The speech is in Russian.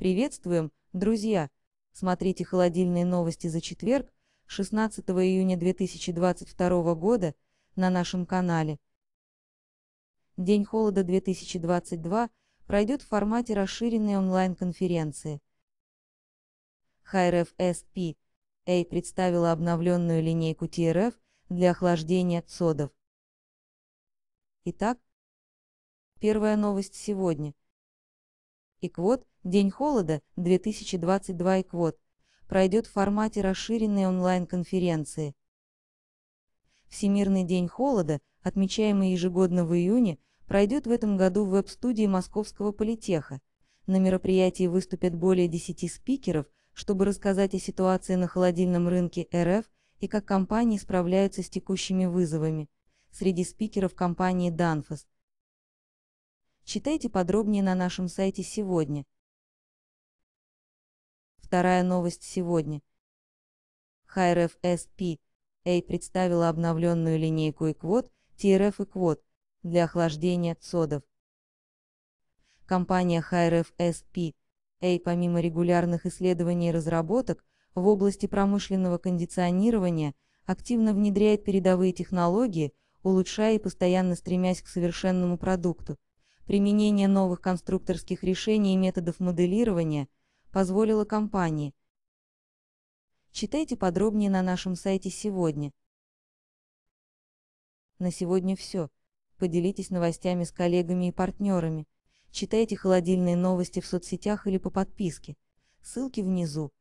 Приветствуем, друзья! Смотрите холодильные новости за четверг, 16 июня 2022 года, на нашем канале. День холода 2022 пройдет в формате расширенной онлайн-конференции. HRFSP A представила обновленную линейку TRF для охлаждения содов. Итак, первая новость сегодня – ИКВОД «День холода» 2022 ИКВОД пройдет в формате расширенной онлайн-конференции. Всемирный день холода, отмечаемый ежегодно в июне, пройдет в этом году в веб-студии Московского политеха. На мероприятии выступят более 10 спикеров, чтобы рассказать о ситуации на холодильном рынке РФ и как компании справляются с текущими вызовами. Среди спикеров компании Danfoss. Читайте подробнее на нашем сайте сегодня. Вторая новость сегодня. HRF SP A представила обновленную линейку Equot, TRF Equot для охлаждения цодов. Компания HRF SP A помимо регулярных исследований и разработок в области промышленного кондиционирования активно внедряет передовые технологии, улучшая и постоянно стремясь к совершенному продукту – Применение новых конструкторских решений и методов моделирования позволило компании. Читайте подробнее на нашем сайте сегодня. На сегодня все. Поделитесь новостями с коллегами и партнерами. Читайте холодильные новости в соцсетях или по подписке. Ссылки внизу.